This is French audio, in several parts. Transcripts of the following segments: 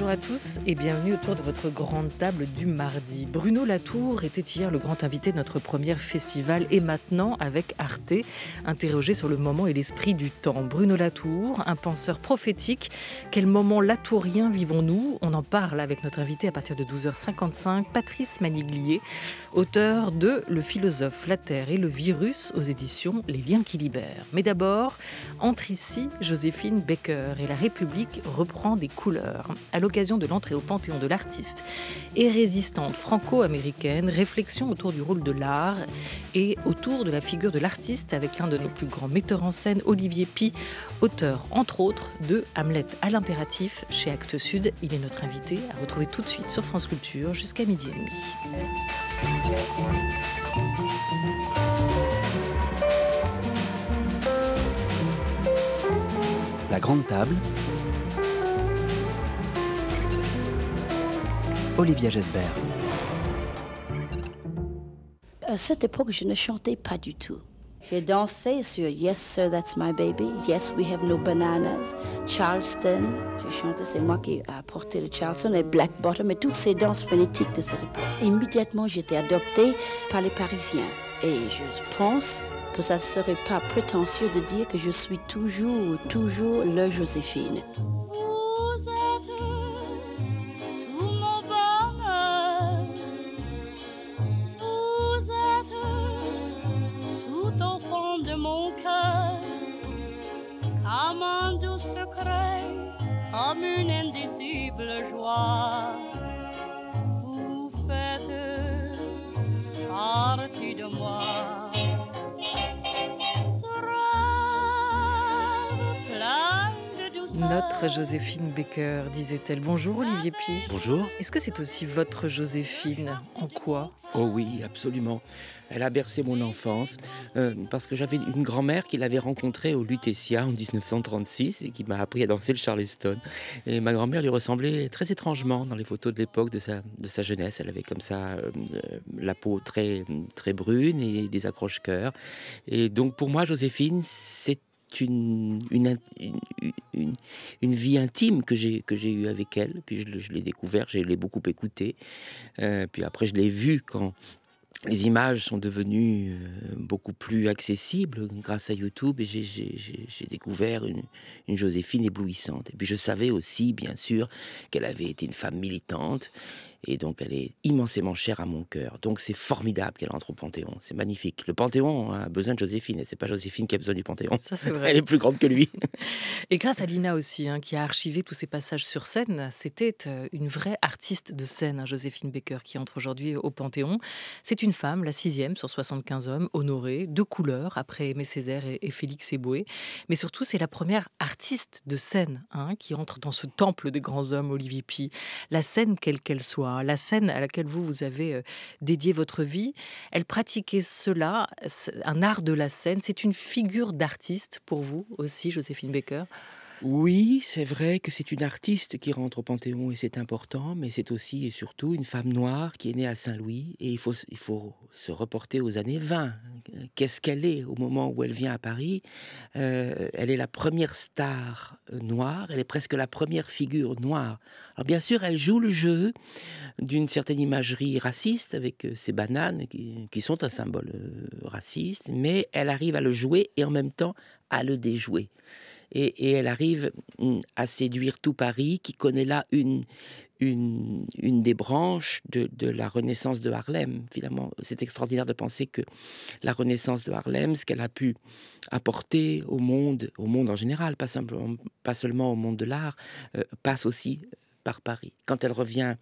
Bonjour à tous et bienvenue autour de votre grande table du mardi. Bruno Latour était hier le grand invité de notre premier festival et maintenant avec Arte, interrogé sur le moment et l'esprit du temps. Bruno Latour, un penseur prophétique. Quel moment latourien vivons-nous On en parle avec notre invité à partir de 12h55, Patrice Maniglier, auteur de Le philosophe, la Terre et le virus aux éditions Les liens qui libèrent. Mais d'abord, entre ici Joséphine Becker et la République reprend des couleurs l'occasion de l'entrée au Panthéon de l'artiste, et résistante franco-américaine, réflexion autour du rôle de l'art et autour de la figure de l'artiste avec l'un de nos plus grands metteurs en scène, Olivier Pi, auteur entre autres de Hamlet à l'impératif chez Actes Sud. Il est notre invité à retrouver tout de suite sur France Culture jusqu'à midi et demi. La grande table Olivia Gesbert. À cette époque, je ne chantais pas du tout. J'ai dansé sur Yes Sir, That's My Baby, Yes We Have No Bananas, Charleston. J'ai chanté, c'est moi qui ai apporté le Charleston et Black Bottom et toutes ces danses phonétiques de cette époque. Immédiatement, j'étais adoptée par les Parisiens. Et je pense que ça ne serait pas prétentieux de dire que je suis toujours, toujours le Joséphine. Joséphine Baker, disait-elle. Bonjour Olivier Pi. Bonjour. Est-ce que c'est aussi votre Joséphine En quoi Oh oui, absolument. Elle a bercé mon enfance euh, parce que j'avais une grand-mère qui l'avait rencontrée au Lutetia en 1936 et qui m'a appris à danser le charleston. Et ma grand-mère lui ressemblait très étrangement dans les photos de l'époque de sa, de sa jeunesse. Elle avait comme ça euh, la peau très, très brune et des accroches coeurs Et donc pour moi, Joséphine, c'est une, une, vie intime que j'ai que eue avec elle. Puis je, l'ai découvert, je l'ai beaucoup écouté euh, puis après, je l'ai vue quand les images sont devenues euh, beaucoup plus accessibles grâce à YouTube et j'ai découvert une, une, Joséphine éblouissante. Et puis je savais aussi, bien sûr, qu'elle avait été une femme militante et donc, elle est immensément chère à mon cœur. Donc, c'est formidable qu'elle entre au Panthéon. C'est magnifique. Le Panthéon hein, a besoin de Joséphine, et c'est pas Joséphine qui a besoin du Panthéon. Ça, c'est vrai. Elle est plus grande que lui. et grâce à Lina aussi, hein, qui a archivé tous ses passages sur scène, c'était euh, une vraie artiste de scène, hein, Joséphine Baker, qui entre aujourd'hui au Panthéon. C'est une femme, la sixième sur 75 hommes, honorée, de couleur, après Aimé Césaire et, Félix Eboué. Mais surtout, c'est la première artiste de scène hein, qui entre dans ce temple des grands hommes, Olivier Pie. La scène, quelle qu'elle soit, Hein, la scène à laquelle vous, vous avez euh, dédié votre vie, elle pratiquait cela, un art de la scène. C'est une figure d'artiste pour vous aussi, Joséphine Baker oui, c'est vrai que c'est une artiste qui rentre au Panthéon et c'est important, mais c'est aussi et surtout une femme noire qui est née à Saint-Louis et il faut, il faut se reporter aux années 20. Qu'est-ce qu'elle est au moment où elle vient à Paris euh, Elle est la première star euh, noire, elle est presque la première figure noire. Alors bien sûr, elle joue le jeu d'une certaine imagerie raciste avec euh, ses bananes qui sont un symbole raciste, mais elle arrive à le jouer et en même temps à le déjouer et, elle arrive mm, à séduire tout Paris, qui connaît là une, une, des branches de, la Renaissance de Harlem. Finalement, c'est extraordinaire de penser que la Renaissance de Harlem, ce qu'elle a pu apporter au monde, au monde en général, pas, simplement, pas seulement au monde de l'art, euh, passe aussi par Paris. Quand elle revient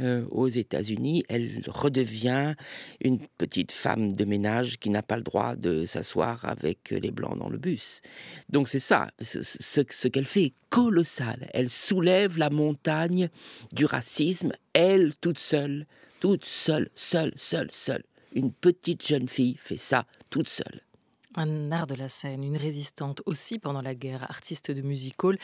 euh, aux États-Unis, elle redevient une petite femme de ménage qui n'a pas le droit de s'asseoir avec les blancs dans le bus. Donc c'est ça, ce, ce qu'elle fait est colossal. Elle soulève la montagne du racisme, elle toute seule, toute seule, seule, seule, seule. Une petite jeune fille fait ça toute seule un art de la scène, une résistante aussi pendant la guerre, artiste de music hall.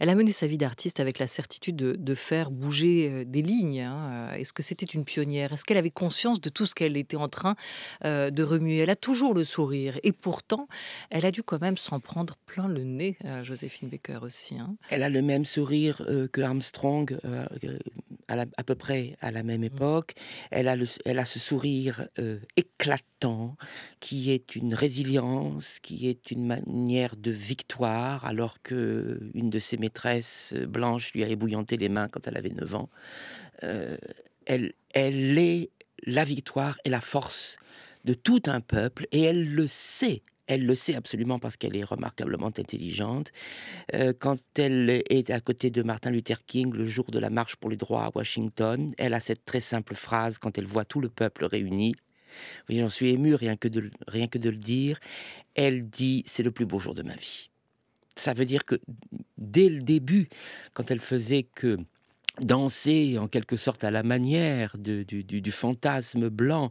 Elle a mené sa vie d'artiste avec la certitude de, faire bouger euh, des lignes. Hein, euh. Est-ce que c'était une pionnière Est-ce qu'elle avait conscience de tout ce qu'elle était en train euh, de remuer Elle a toujours le sourire et pourtant, elle a dû quand même s'en prendre plein le nez, Joséphine Baker aussi. Hein. Elle a le même sourire que Armstrong, à, peu près à la même mmh. époque. Elle a, a ce sourire euh, éclatant qui est une résilience, qui est une manière de victoire, alors que une de ses maîtresses, euh, Blanche, lui a ébouillanté les mains quand elle avait 9 ans. Euh, elle, elle est la victoire et la force de tout un peuple, et elle le sait, elle le sait absolument parce qu'elle est remarquablement intelligente. Euh, quand elle est à côté de Martin Luther King le jour de la marche pour les droits à Washington, elle a cette très simple phrase quand elle voit tout le peuple réuni. Oui, j'en suis ému rien rien que de le dire. Elle dit C'est le plus beau jour de ma vie. Ça veut dire que dès le début, quand elle faisait que danser en quelque sorte à la manière du, fantasme blanc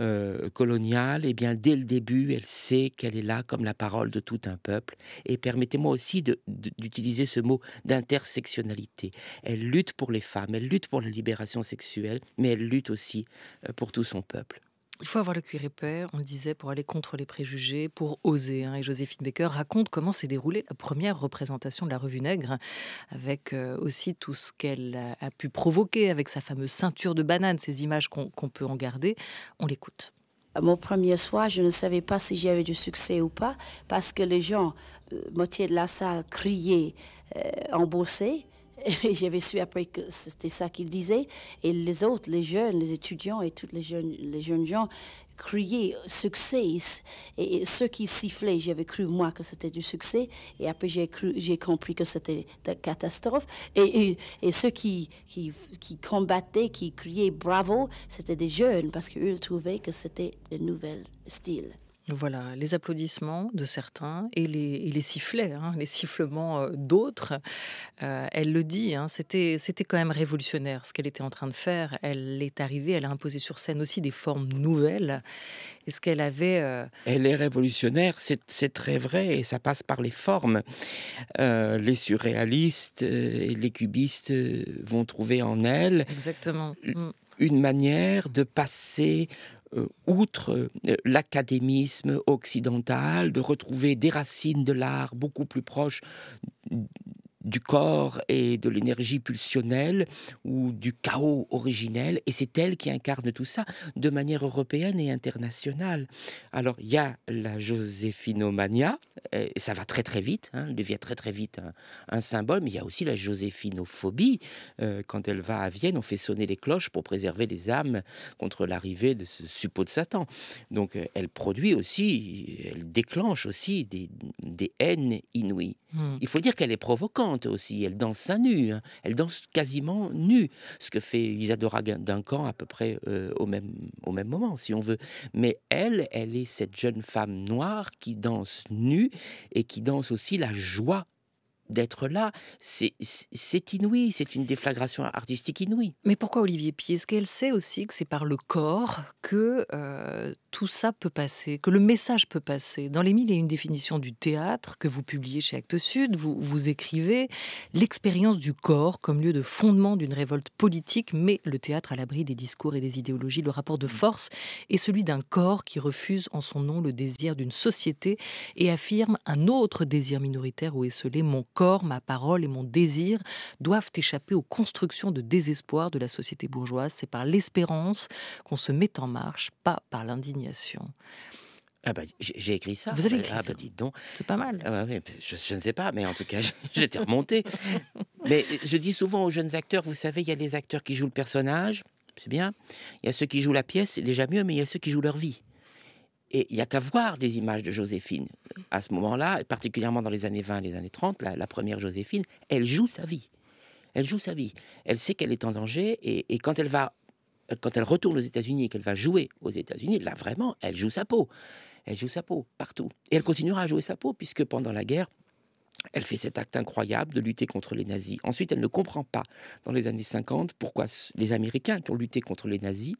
euh, colonial, et eh bien dès le début, elle sait qu'elle est là comme la parole de tout un peuple. Et permettez-moi aussi d'utiliser ce mot d'intersectionnalité. Elle lutte pour les femmes, elle lutte pour la libération sexuelle, mais elle lutte aussi euh, pour tout son peuple. Il faut avoir le cuir épais, on disait, pour aller contre les préjugés, pour oser. Hein, et Joséphine Baker raconte comment s'est déroulée la première représentation de la revue Nègre, avec euh, aussi tout ce qu'elle a, pu provoquer avec sa fameuse ceinture de banane, ces images qu'on peut en garder. On l'écoute. Mon premier soir, je ne savais pas si j'avais du succès ou pas, parce que les gens, euh, moitié de la salle, criaient, euh, et j'avais su après que c'était ça qu'il disait. Et les autres, les jeunes, les étudiants et tous les jeunes, les jeunes gens criaient succès. Et ceux qui sifflaient, j'avais cru moi que c'était du succès. Et après, j'ai cru, j'ai compris que c'était de catastrophe. Et, et, ceux qui, qui, qui, combattaient, qui criaient bravo, c'était des jeunes parce qu'ils trouvaient que c'était de nouvel style. Voilà, les applaudissements de certains et les, sifflets, hein, les sifflements euh, d'autres. Euh, elle le dit, hein, c'était quand même révolutionnaire ce qu'elle était en train de faire. Elle est arrivée, elle a imposé sur scène aussi des formes nouvelles. est ce qu'elle avait... Euh, elle est révolutionnaire, c'est très vrai, et ça passe par les formes. les surréalistes et les cubistes vont trouver en elle... Exactement. Mm. Une manière de passer euh, outre euh, l'académisme occidental, de retrouver des racines de l'art beaucoup plus proches du corps et de l'énergie pulsionnelle ou du chaos originel, et c'est elle qui incarne tout ça de manière européenne et internationale. Alors il y a la Joséphinomania, et ça va très très vite, hein, elle devient très très vite un, symbole, mais il y a aussi la Joséphinophobie. Euh, quand elle va à Vienne, on fait sonner les cloches pour préserver les âmes contre l'arrivée de ce suppôt de Satan. Donc euh, elle produit aussi, elle déclenche aussi des, haines inouïes. Hmm. Il faut dire qu'elle est provocante aussi, elle danse sa nu, hein. elle danse quasiment nue, ce que fait Isadora Duncan à peu près euh, au, même, au même moment, si on veut. Mais elle, elle est cette jeune femme noire qui danse nue et qui danse aussi la joie d'être là, c'est inouï, c'est une déflagration artistique inouïe. Mais pourquoi Olivier Pied Est-ce qu'elle sait aussi que c'est par le corps que euh, tout ça peut passer, que le message peut passer Dans les mille et une définitions du théâtre que vous publiez chez Actes Sud, vous, vous écrivez l'expérience du corps comme lieu de fondement d'une révolte politique, mais le théâtre à l'abri des discours et des idéologies, le rapport de mmh. force est celui d'un corps qui refuse en son nom le désir d'une société et affirme un autre désir minoritaire où est est mon corps ma parole et mon désir doivent échapper aux constructions de désespoir de la société bourgeoise. C'est par l'espérance qu'on se met en marche, pas par l'indignation. Ah bah, j'ai écrit ça. Vous avez ah écrit bah, ça. donc. C'est pas mal. Ah bah je, je, ne sais pas, mais en tout cas, j'étais remonté. mais je dis souvent aux jeunes acteurs, vous savez, il y a les acteurs qui jouent le personnage, c'est bien. Il y a ceux qui jouent la pièce, c'est déjà mieux, mais il y a ceux qui jouent leur vie. Et il n'y a qu'à voir des images de Joséphine. À ce moment-là, particulièrement dans les années 20 et les années 30, la, première Joséphine, elle joue sa vie. Elle joue sa vie. Elle sait qu'elle est en danger et, et, quand elle va, quand elle retourne aux États-Unis et qu'elle va jouer aux États-Unis, là vraiment, elle joue sa peau. Elle joue sa peau partout. Et elle continuera à jouer sa peau puisque pendant la guerre, elle fait cet acte incroyable de lutter contre les nazis. Ensuite, elle ne comprend pas dans les années 50 pourquoi les Américains qui ont lutté contre les nazis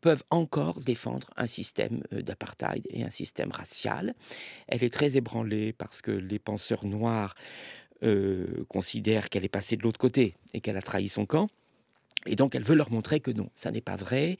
peuvent encore défendre un système euh, d'apartheid et un système racial. Elle est très ébranlée parce que les penseurs noirs euh, considèrent qu'elle est passée de l'autre côté et qu'elle a trahi son camp. Et donc elle veut leur montrer que non, ça n'est pas vrai.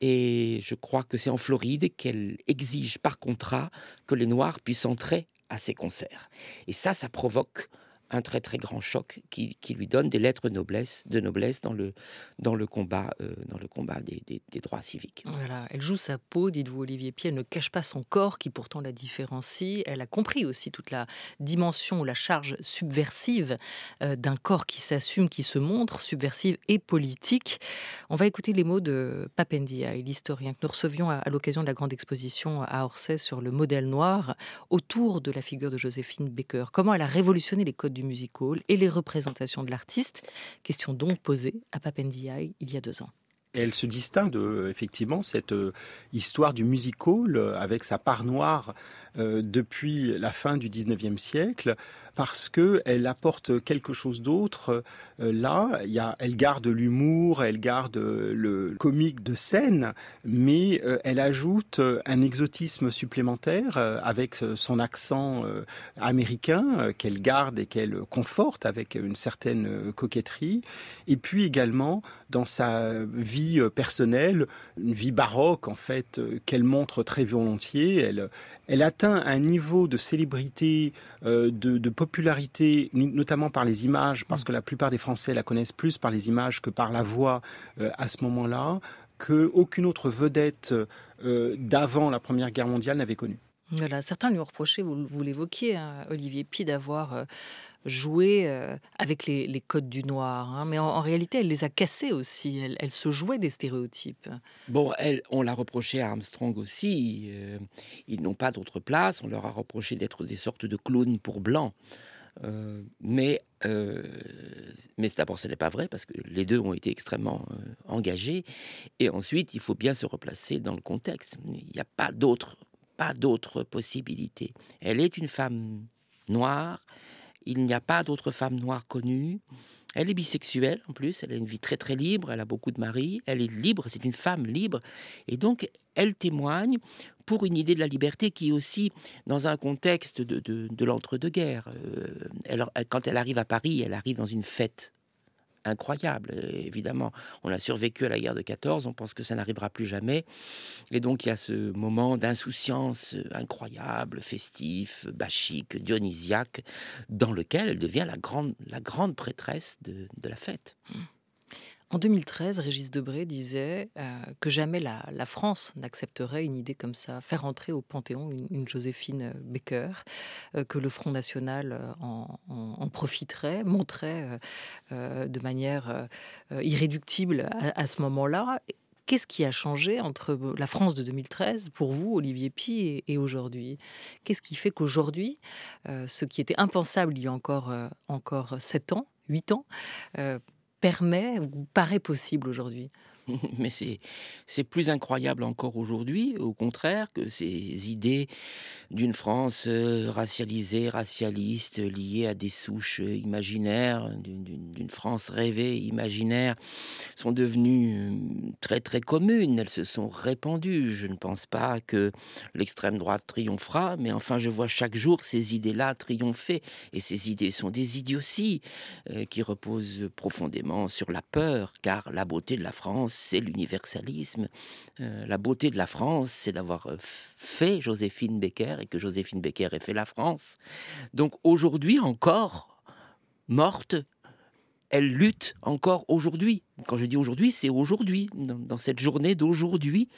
Et je crois que c'est en Floride qu'elle exige par contrat que les Noirs puissent entrer à ses concerts. Et ça, ça provoque un très très grand choc qui, qui, lui donne des lettres noblesse, de noblesse dans le, dans le combat, euh, dans le combat des, des, droits civiques. Voilà. Elle joue sa peau, dites-vous Olivier Pied, elle ne cache pas son corps qui pourtant la différencie. Elle a compris aussi toute la dimension, ou la charge subversive euh, d'un corps qui s'assume, qui se montre, subversive et politique. On va écouter les mots de Papendia, l'historien que nous recevions à, l'occasion de la grande exposition à Orsay sur le modèle noir autour de la figure de Joséphine Baker. Comment elle a révolutionné les codes du music hall et les représentations de l'artiste. Question donc posée à Papendiaï il y a deux ans. Elle se distingue effectivement, cette euh, histoire du music hall euh, avec sa part noire euh, depuis la fin du 19e siècle parce qu'elle apporte quelque chose d'autre. Euh, là, elle garde l'humour, elle garde le comique de scène, mais euh, elle ajoute un exotisme supplémentaire avec son accent américain qu'elle garde et qu'elle conforte avec une certaine coquetterie. Et puis également, dans sa vie personnelle, une vie baroque en fait, qu'elle montre très volontiers, elle, elle atteint un niveau de célébrité, euh, de, popularité, notamment par les images, parce que la plupart des Français la connaissent plus par les images que par la voix euh, à ce moment-là, qu'aucune autre vedette euh, d'avant la Première Guerre mondiale n'avait connue. Voilà, certains lui ont reproché, vous, vous l'évoquiez, hein, Olivier Pi, d'avoir jouer euh, avec les, codes du noir. Hein. Mais en, réalité, elle les a cassés aussi. Elle, se jouait des stéréotypes. Bon, elle, on l'a reproché à Armstrong aussi. Euh, ils n'ont pas d'autre place. On leur a reproché d'être des sortes de clones pour blancs. Euh, mais euh, mais d'abord, ce n'est pas vrai parce que les deux ont été extrêmement euh, engagés. Et ensuite, il faut bien se replacer dans le contexte. Il n'y a pas d'autre pas d'autre possibilité. Elle est une femme noire il n'y a pas d'autres femmes noires connue Elle est bisexuelle en plus, elle a une vie très très libre, elle a beaucoup de maris, elle est libre, c'est une femme libre. Et donc elle témoigne pour une idée de la liberté qui est aussi dans un contexte de, l'entre-deux-guerres. Euh, quand elle arrive à Paris, elle arrive dans une fête incroyable. Euh, évidemment, on a survécu à la guerre de 14, on pense que ça n'arrivera plus jamais. Et donc, il y a ce moment d'insouciance euh, incroyable, festif, bachique, dionysiaque, dans lequel elle devient la grande, la grande prêtresse de la fête. Mm. En 2013, Régis Debré disait euh, que jamais la, France n'accepterait une idée comme ça, faire entrer au Panthéon une, Joséphine euh, Baker, euh, que le Front National en, profiterait, montrait de manière irréductible à, ce moment-là. Qu'est-ce qui a changé entre la France de 2013, pour vous, Olivier Pi, et, aujourd'hui Qu'est-ce qui fait qu'aujourd'hui, ce qui était impensable il y a encore, encore 7 ans, 8 ans, permet ou paraît possible aujourd'hui mais c'est plus incroyable encore aujourd'hui, au contraire, que ces idées d'une France euh, racialisée, racialiste, liée à des souches euh, imaginaires, d'une France rêvée, imaginaire, sont devenues euh, très très communes, elles se sont répandues. Je ne pense pas que l'extrême droite triomphera, mais enfin je vois chaque jour ces idées-là triompher, et ces idées sont des idioties qui reposent profondément sur la peur, car la beauté de la France, c'est l'universalisme. Euh, la beauté de la France, c'est d'avoir euh, fait Joséphine Becker et que Joséphine Becker ait fait la France. Donc aujourd'hui encore, morte, elle lutte encore aujourd'hui. Quand je dis aujourd'hui, c'est aujourd'hui, dans, cette journée d'aujourd'hui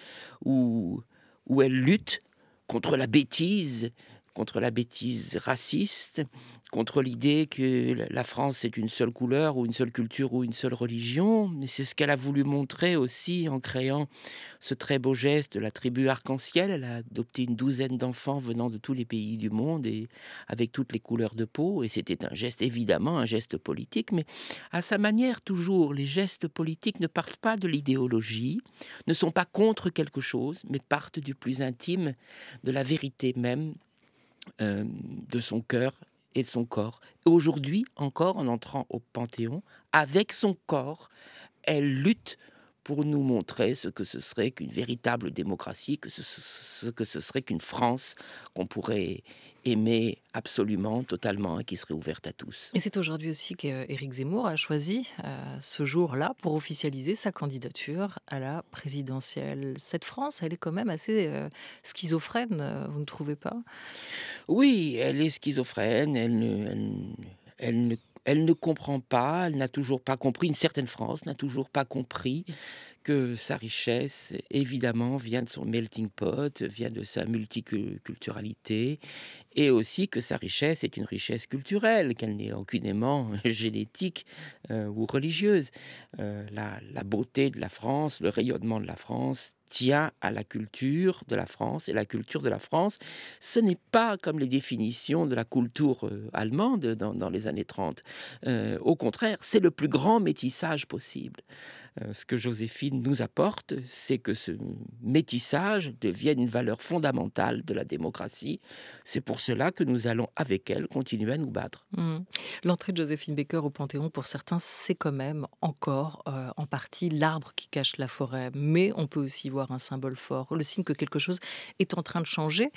où, où elle lutte contre la bêtise, contre la bêtise raciste, contre l'idée que la France est une seule couleur ou une seule culture ou une seule religion. c'est ce qu'elle a voulu montrer aussi en créant ce très beau geste de la tribu arc-en-ciel. Elle a adopté une douzaine d'enfants venant de tous les pays du monde et avec toutes les couleurs de peau. Et c'était un geste, évidemment, un geste politique, mais à sa manière toujours. Les gestes politiques ne partent pas de l'idéologie, ne sont pas contre quelque chose, mais partent du plus intime, de la vérité même euh, de son cœur et son corps. Aujourd'hui encore, en entrant au Panthéon, avec son corps, elle lutte pour nous montrer ce que ce serait qu'une véritable démocratie, que ce, que ce serait qu'une France qu'on pourrait aimer absolument, totalement, et hein, qui serait ouverte à tous. Et c'est aujourd'hui aussi qu'Éric Zemmour a choisi euh, ce jour-là pour officialiser sa candidature à la présidentielle. Cette France, elle est quand même assez euh, schizophrène, euh, vous ne trouvez pas Oui, elle est schizophrène, elle elle, elle ne elle ne comprend pas, elle n'a toujours pas compris, une certaine France n'a toujours pas compris que sa richesse, évidemment, vient de son melting pot, vient de sa multiculturalité, et aussi que sa richesse est une richesse culturelle, qu'elle n'est aucunement génétique euh, ou religieuse. Euh, la, beauté de la France, le rayonnement de la France, tient à la culture de la France. Et la culture de la France, ce n'est pas comme les définitions de la culture euh, allemande dans, les années 30. au contraire, c'est le plus grand métissage possible. Euh, ce que Joséphine nous apporte, c'est que ce métissage devienne une valeur fondamentale de la démocratie. C'est pour cela que nous allons, avec elle, continuer à nous battre. Mmh. L'entrée de Joséphine Baker au Panthéon, pour certains, c'est quand même encore euh, en partie l'arbre qui cache la forêt. Mais on peut aussi voir un symbole fort, le signe que quelque chose est en train de changer.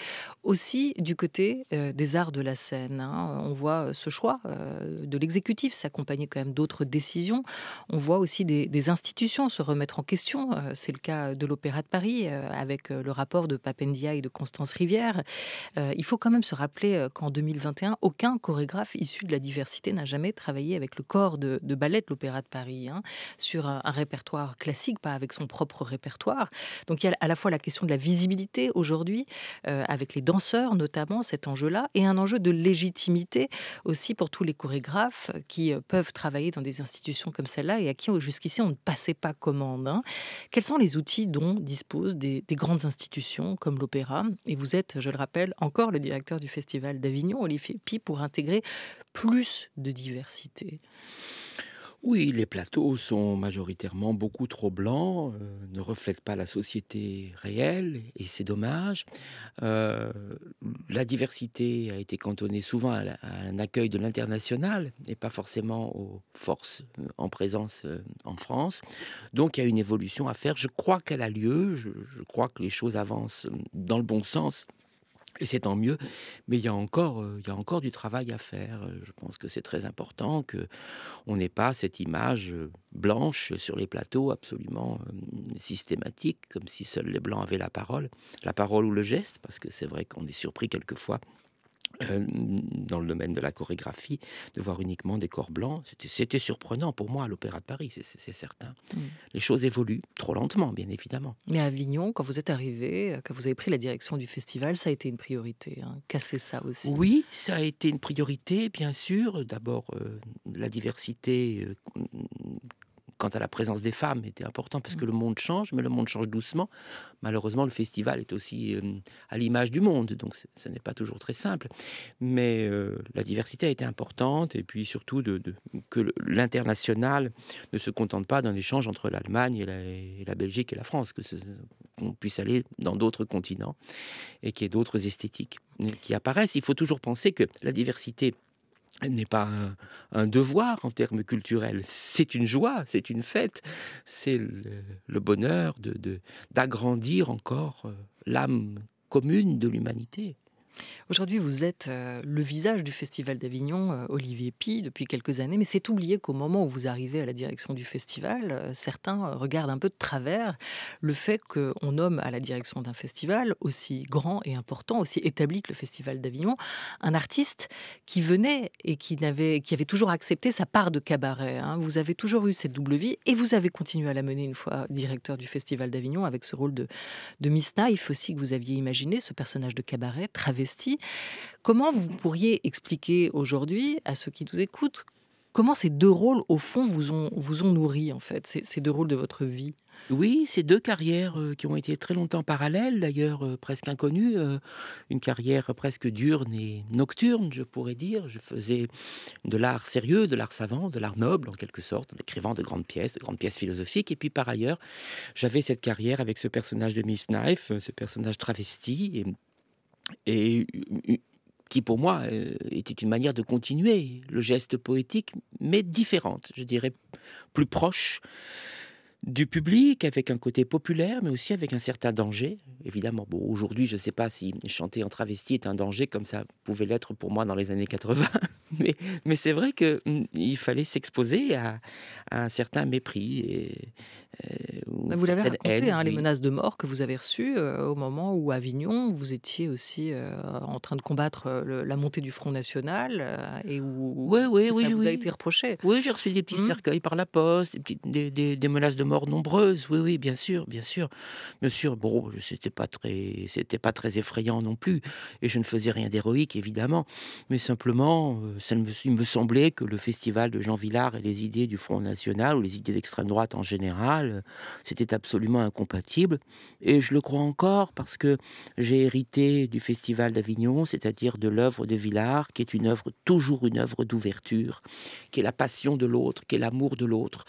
Aussi du côté euh, des arts de la scène, hein, on voit ce choix de l'exécutif s'accompagner quand même d'autres décisions. On voit aussi des institutions se remettre en question. Euh, c'est le cas de l'Opéra de Paris euh, avec euh, le rapport de Papendia et de Constance Rivière. Il faut quand même se rappeler qu'en 2021, aucun chorégraphe issu de la diversité n'a jamais travaillé avec le corps de, ballet de l'Opéra de Paris hein, sur un, répertoire classique, pas avec son propre répertoire. Donc il y a à la fois la question de la visibilité aujourd'hui avec les danseurs notamment cet enjeu-là et un enjeu de légitimité aussi pour tous les chorégraphes qui peuvent travailler dans des institutions comme celle-là et à qui jusqu'ici on ne passe c'est pas commande. Hein. Quels sont les outils dont disposent des, grandes institutions comme l'Opéra Et vous êtes, je le rappelle, encore le directeur du Festival d'Avignon, Olivier Pi, pour intégrer plus de diversité. Oui, les plateaux sont majoritairement beaucoup trop blancs, euh, ne reflètent pas la société réelle, et c'est dommage. Euh, la diversité a été cantonnée souvent à, un accueil de l'international, et pas forcément aux forces euh, en présence en France. Donc il y a une évolution à faire. Je crois qu'elle a lieu, je crois que les choses avancent dans le bon sens. Et c'est tant mieux, mais il y, a encore, euh, il y a encore du travail à faire. Euh, je pense que c'est très important que n'ait pas cette image euh, blanche sur les plateaux absolument systématique, comme si seuls les blancs avaient la parole, la parole ou le geste, parce que c'est vrai qu'on est surpris quelquefois euh, dans le domaine de la chorégraphie, de voir uniquement des corps blancs. C'était surprenant pour moi à l'Opéra de Paris, c'est certain. Mm. Les choses évoluent trop lentement, bien évidemment. Mais à Avignon, quand vous êtes arrivé, quand vous avez pris la direction du festival, ça a été une priorité. Hein. Casser ça aussi. Oui, ça a été une priorité, bien sûr. D'abord, euh, la diversité euh, quant à la présence des femmes était important parce que mm. le monde change, mais le monde change doucement. Malheureusement, le festival est aussi euh, à l'image du monde, donc ce n'est pas toujours très simple. Mais euh, la diversité a été importante et puis surtout de, que l'international ne se contente pas d'un échange entre l'Allemagne et, la, Belgique et la France, que qu'on puisse aller dans d'autres continents et qu'il y ait d'autres esthétiques euh, qui apparaissent. Il faut toujours penser que la diversité n'est pas un, devoir en termes culturels, c'est une joie, c'est une fête, c'est le, bonheur d'agrandir de, encore euh, l'âme commune de l'humanité. Aujourd'hui, vous êtes euh, le visage du Festival d'Avignon, euh, Olivier Pi, depuis quelques années, mais c'est oublié qu'au moment où vous arrivez à la direction du festival, euh, certains regardent un peu de travers le fait qu'on nomme à la direction d'un festival aussi grand et important, aussi établi que le Festival d'Avignon, un artiste qui venait et qui, n'avait, qui avait toujours accepté sa part de cabaret. Hein. Vous avez toujours eu cette double vie et vous avez continué à la mener une fois directeur du Festival d'Avignon avec ce rôle de, de Miss Knife aussi que vous aviez imaginé, ce personnage de cabaret, traversé Comment vous pourriez expliquer aujourd'hui à ceux qui nous écoutent comment ces deux rôles, au fond, vous ont, vous ont nourri, en fait, ces, ces deux rôles de votre vie Oui, ces deux carrières euh, qui ont été très longtemps parallèles, d'ailleurs euh, presque inconnues. Euh, une carrière presque diurne et nocturne, je pourrais dire. Je faisais de l'art sérieux, de l'art savant, de l'art noble, en quelque sorte, en écrivant de grandes pièces, de grandes pièces philosophiques. Et puis, par ailleurs, j'avais cette carrière avec ce personnage de Miss Knife, ce personnage travesti et et qui pour moi euh, était une manière de continuer le geste poétique, mais différente, je dirais plus proche du public, avec un côté populaire, mais aussi avec un certain danger, évidemment. Bon, aujourd'hui, je ne sais pas si chanter en travesti est un danger comme ça pouvait l'être pour moi dans les années 80, mais, c'est vrai qu'il mm, fallait s'exposer à, un certain mépris euh, vous l'avez raconté, hein, les menaces de mort que vous avez reçues euh, au moment où à Avignon, vous étiez aussi euh, en train de combattre euh, la montée du Front National et où, oui, oui, ça vous a été reproché. Oui, j'ai reçu des petits mmh. cercueils par la poste, des, menaces de mort nombreuses. Oui, oui, bien sûr, bien sûr, bien sûr. Bon, c'était pas très, c'était pas très effrayant non plus, et je ne faisais rien d'héroïque évidemment, mais simplement, ça me, il me semblait que le festival de Jean Villard et les idées du Front National ou les idées d'extrême droite en général c'était absolument incompatible. Et je le crois encore parce que j'ai hérité du Festival d'Avignon, c'est-à-dire de l'œuvre de Villard, qui est une œuvre, toujours une œuvre d'ouverture, qui est la passion de l'autre, qui est l'amour de l'autre.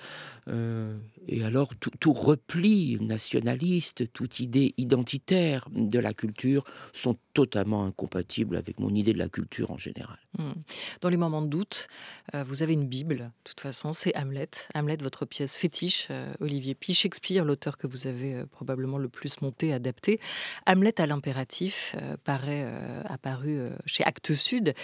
Euh, et alors tout, repli nationaliste, toute idée identitaire de la culture sont totalement incompatibles avec mon idée de la culture en général. Hmm. Dans les moments de doute, euh, vous avez une Bible, de toute façon, c'est Hamlet. Hamlet, votre pièce fétiche, euh, Olivier Pi, Shakespeare, l'auteur que vous avez euh, probablement le plus monté, adapté. Hamlet à l'impératif paraît apparu chez Actes Sud,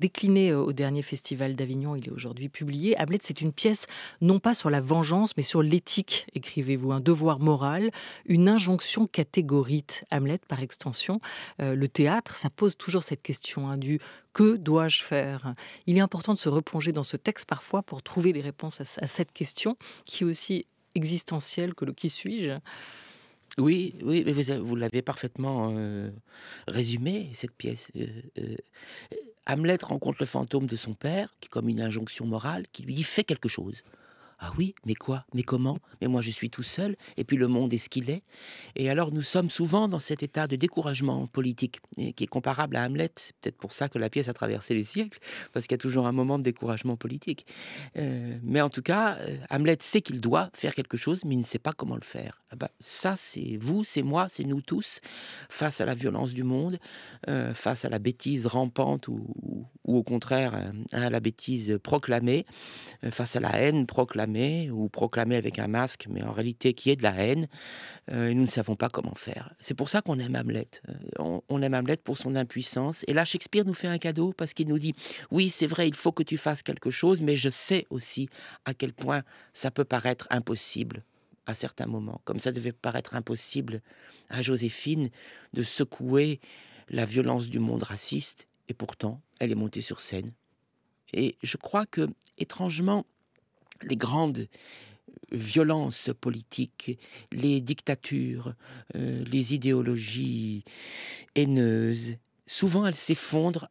décliné au dernier festival d'Avignon, il est aujourd'hui publié. Hamlet, c'est une pièce non pas sur la vengeance, mais sur l'éthique écrivez-vous, un devoir moral, une injonction catégorique. Hamlet, par extension, euh, le théâtre, ça pose toujours cette question hein, du que dois-je faire Il est important de se replonger dans ce texte parfois pour trouver des réponses à, cette question qui est aussi existentielle que le qui suis-je. Oui, oui, vous, l'avez parfaitement euh, résumé, cette pièce. Euh, Hamlet rencontre le fantôme de son père, qui, comme une injonction morale, qui lui dit fais quelque chose. Ah oui, mais quoi Mais comment Mais moi je suis tout seul, et puis le monde est ce qu'il est. Et alors nous sommes souvent dans cet état de découragement politique, qui est comparable à Hamlet, peut-être pour ça que la pièce a traversé les siècles, parce qu'il y a toujours un moment de découragement politique. Euh, mais en tout cas, euh, Hamlet sait qu'il doit faire quelque chose, mais il ne sait pas comment le faire. Ah bah, ça, c'est vous, c'est moi, c'est nous tous, face à la violence du monde, euh, face à la bêtise rampante ou, au contraire à la bêtise proclamée, face à la haine proclamée ou proclamer avec un masque, mais en réalité qui est de la haine, euh, nous ne savons pas comment faire. C'est pour ça qu'on aime Hamlet. Euh, on, on, aime Hamlet pour son impuissance. Et là, Shakespeare nous fait un cadeau parce qu'il nous dit oui, c'est vrai, il faut que tu fasses quelque chose, mais je sais aussi à quel point ça peut paraître impossible à certains moments, comme ça devait paraître impossible à Joséphine de secouer la violence du monde raciste, et pourtant, elle est montée sur scène. Et je crois que, étrangement, les grandes violences politiques, les dictatures, euh, les idéologies haineuses, souvent elles s'effondrent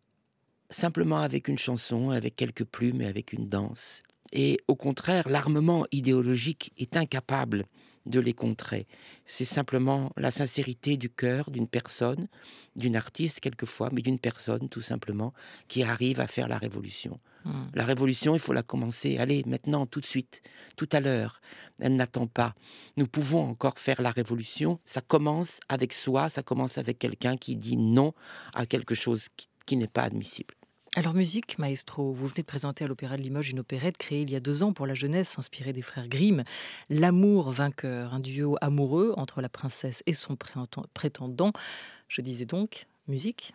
simplement avec une chanson, avec quelques plumes et avec une danse. Et au contraire, l'armement idéologique est incapable de les contrer. C'est simplement la sincérité du cœur d'une personne, d'une artiste quelquefois, mais d'une personne tout simplement, qui arrive à faire la révolution. Hmm. La révolution, il faut la commencer. Allez, maintenant, tout de suite, tout à l'heure. Elle n'attend pas. Nous pouvons encore faire la révolution. Ça commence avec soi, ça commence avec quelqu'un qui dit non à quelque chose qui, qui n'est pas admissible. Alors musique, maestro, vous venez de présenter à l'Opéra de Limoges une opérette créée il y a deux ans pour la jeunesse, inspirée des frères Grimm, L'amour vainqueur, un duo amoureux entre la princesse et son prétendant. Je disais donc, musique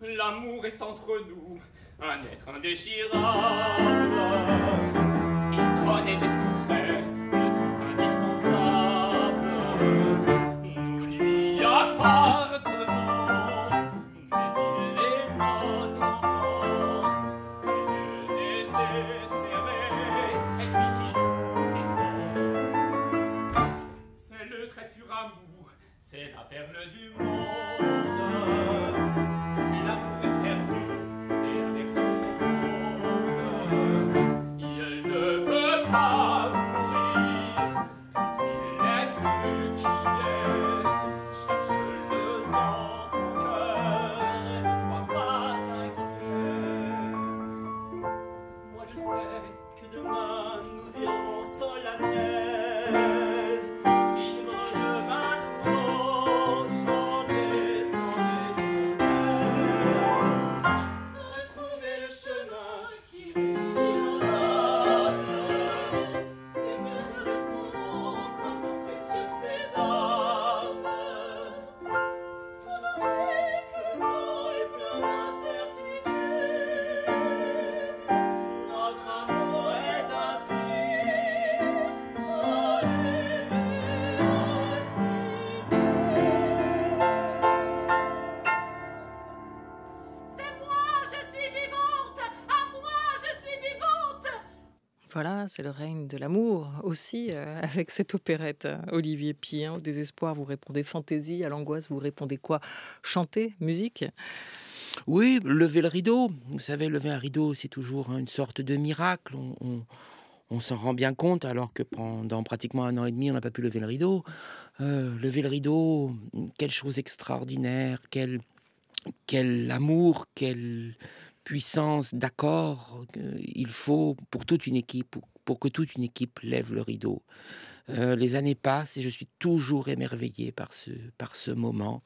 L'amour est entre nous, un être indéchirable. Il connaît des secrets, des sens indispensables. Nous lui appartenons, mais il est notre enfant. Et le désespéré, c'est lui qui nous défend. C'est le très pur amour, c'est la perle du monde. c'est le règne de l'amour aussi, euh, avec cette opérette. Euh, Olivier Pien, au désespoir, vous répondez fantaisie, à l'angoisse, vous répondez quoi Chanter, musique Oui, lever le rideau. Vous savez, lever un rideau, c'est toujours hein, une sorte de miracle. On, s'en rend bien compte, alors que pendant pratiquement un an et demi, on n'a pas pu lever le rideau. Euh, lever le rideau, quelle chose extraordinaire, quel, quel amour, quelle puissance d'accord il faut pour toute une équipe, pour que toute une équipe lève le rideau. Euh, les années passent et je suis toujours émerveillé par ce, par ce moment.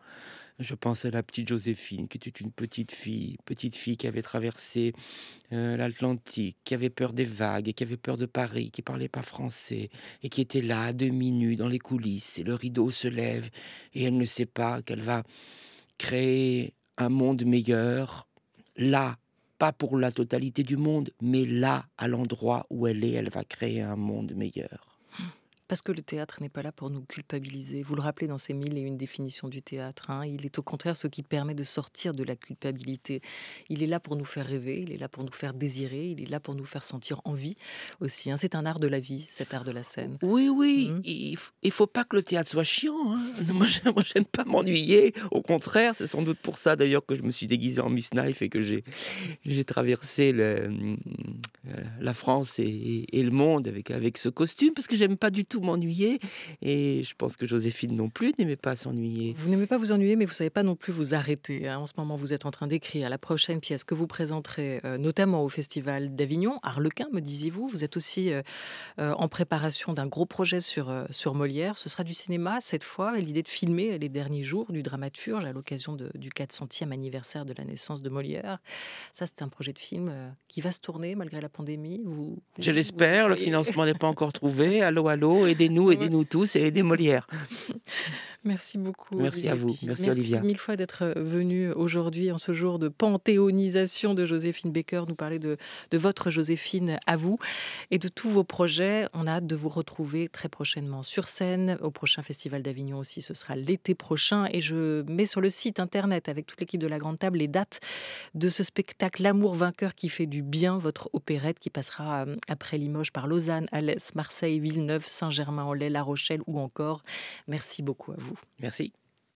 Je pense à la petite Joséphine, qui était une petite fille, petite fille qui avait traversé euh, l'Atlantique, qui avait peur des vagues, et qui avait peur de Paris, qui parlait pas français, et qui était là, à demi-nue, dans les coulisses, et le rideau se lève, et elle ne sait pas qu'elle va créer un monde meilleur, là, pas pour la totalité du monde, mais là, à l'endroit où elle est, elle va créer un monde meilleur. Parce que le théâtre n'est pas là pour nous culpabiliser. Vous le rappelez dans ces mille et une définitions du théâtre. Hein, il est au contraire ce qui permet de sortir de la culpabilité. Il est là pour nous faire rêver, il est là pour nous faire désirer, il est là pour nous faire sentir envie aussi. Hein. C'est un art de la vie, cet art de la scène. Oui, oui. Mmh. Il, ne faut pas que le théâtre soit chiant. Hein. Moi, j'aime pas m'ennuyer. Au contraire, c'est sans doute pour ça d'ailleurs que je me suis déguisée en Miss Knife et que j'ai traversé le, euh, la France et, le monde avec, avec ce costume parce que j'aime pas du tout m'ennuyer. Et je pense que Joséphine non plus n'aimait pas s'ennuyer. Vous n'aimez pas vous ennuyer, mais vous ne savez pas non plus vous arrêter. Hein. En ce moment, vous êtes en train d'écrire la prochaine pièce que vous présenterez, euh, notamment au Festival d'Avignon, Arlequin, me disiez-vous. Vous êtes aussi euh, euh, en préparation d'un gros projet sur, sur Molière. Ce sera du cinéma cette fois, et l'idée de filmer les derniers jours du dramaturge à l'occasion du 400e anniversaire de la naissance de Molière. Ça, c'est un projet de film qui va se tourner malgré la pandémie. Vous, je l'espère, le financement n'est pas encore trouvé. Allô, allô, aidez-nous, aidez-nous tous et aidez Molière. Merci beaucoup. Merci à vous. Merci, Merci mille fois d'être euh, venu aujourd'hui, en ce jour de panthéonisation de Joséphine Baker, nous parler de, de votre Joséphine à vous et de tous vos projets. On a hâte de vous retrouver très prochainement sur scène, au prochain Festival d'Avignon aussi, ce sera l'été prochain. Et je mets sur le site internet, avec toute l'équipe de La Grande Table, les dates de ce spectacle L'amour vainqueur qui fait du bien, votre opérette qui passera euh, après Limoges par Lausanne, Alès, Marseille, Villeneuve, Saint-Germain-en-Laye, La Rochelle ou encore. Merci beaucoup à vous. Merci.